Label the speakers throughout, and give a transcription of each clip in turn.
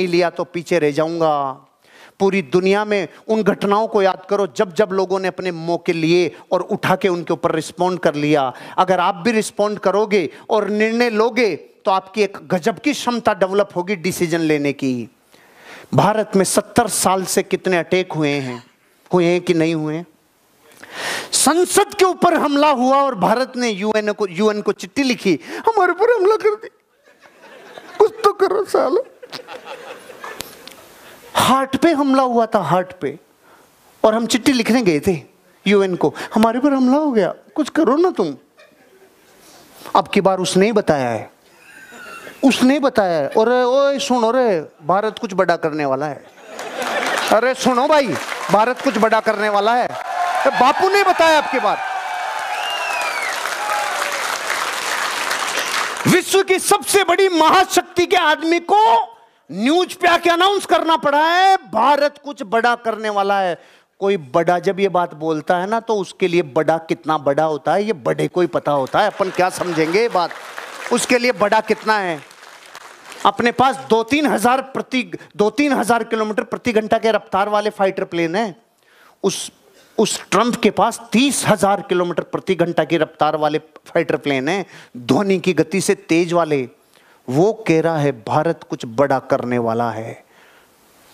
Speaker 1: लिया तो पीछे रह जाऊंगा पूरी दुनिया में उन घटनाओं को याद करो जब जब लोगों ने अपने मौके लिए और उठा के उनके ऊपर रिस्पोंड कर लिया अगर आप भी रिस्पॉन्ड करोगे और निर्णय लोगे तो आपकी एक गजब की क्षमता डेवलप होगी डिसीजन लेने की भारत में सत्तर साल से कितने अटैक हुए हैं हुए हैं कि नहीं हुए संसद के ऊपर हमला हुआ और भारत ने यूएन को यूएन को चिट्ठी लिखी हमारे ऊपर हमला कर दिया कुछ तो करो सालों हार्ट पे हमला हुआ था हार्ट पे और हम चिट्ठी लिखने गए थे यूएन को हमारे पर हमला हो गया कुछ करो ना तुम अब की बार उसने ही बताया है उसने बताया है और ओए सुनो रे भारत कुछ बड़ा करने वाला है अरे सुनो भाई भारत कुछ बड़ा करने वाला है बापू ने बताया आपके बार विश्व की सबसे बड़ी महाशक्ति के आदमी को न्यूज पे आके अनाउंस करना पड़ा है भारत कुछ बड़ा करने वाला है कोई बड़ा जब ये बात बोलता है ना तो उसके लिए बड़ा कितना बड़ा होता है ये बड़े को ही पता होता है अपन क्या समझेंगे ये बात उसके लिए बड़ा कितना है अपने पास दो तीन हजार प्रति दो तीन हजार किलोमीटर प्रति घंटा के रफ्तार वाले फाइटर प्लेन है उस उस ट्रंप के पास तीस हजार किलोमीटर प्रति घंटा की रफ्तार वाले फाइटर प्लेन है धोनी की गति से तेज वाले वो कह रहा है भारत कुछ बड़ा करने वाला है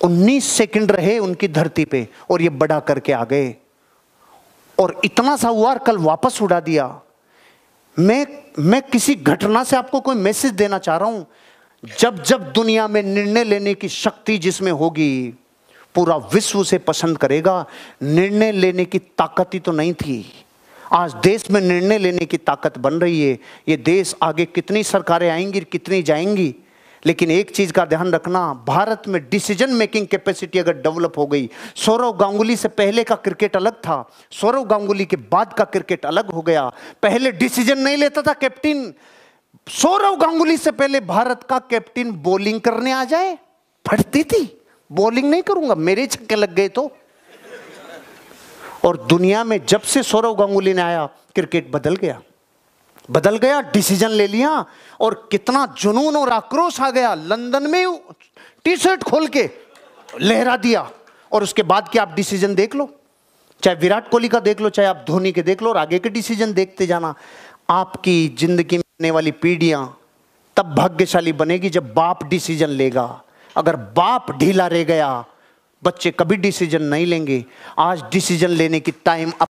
Speaker 1: 19 सेकंड रहे उनकी धरती पे और ये बड़ा करके आ गए और इतना सा हुआ और कल वापस उड़ा दिया मैं मैं किसी घटना से आपको कोई मैसेज देना चाह रहा हूं जब जब दुनिया में निर्णय लेने की शक्ति जिसमें होगी पूरा विश्व उसे पसंद करेगा निर्णय लेने की ताकत ही तो नहीं थी आज देश में निर्णय लेने की ताकत बन रही है ये देश आगे कितनी सरकारें आएंगी कितनी जाएंगी लेकिन एक चीज़ का ध्यान रखना भारत में डिसीजन मेकिंग कैपेसिटी अगर डेवलप हो गई सौरव गांगुली से पहले का क्रिकेट अलग था सौरव गांगुली के बाद का क्रिकेट अलग हो गया पहले डिसीजन नहीं लेता था कैप्टन सौरव गांगुली से पहले भारत का कैप्टन बॉलिंग करने आ जाए फटती थी बॉलिंग नहीं करूंगा मेरे छक्के लग गए तो और दुनिया में जब से सौरव गांगुली ने आया क्रिकेट बदल गया बदल गया डिसीजन ले लिया और कितना जुनून और आक्रोश आ गया लंदन में टी शर्ट खोल के लहरा दिया और उसके बाद के आप डिसीजन देख लो चाहे विराट कोहली का देख लो चाहे आप धोनी के देख लो और आगे के डिसीजन देखते जाना आपकी जिंदगी में आने वाली पीढ़ियां तब भाग्यशाली बनेगी जब बाप डिसीजन लेगा अगर बाप ढीला रह गया बच्चे कभी डिसीजन नहीं लेंगे आज डिसीजन लेने की टाइम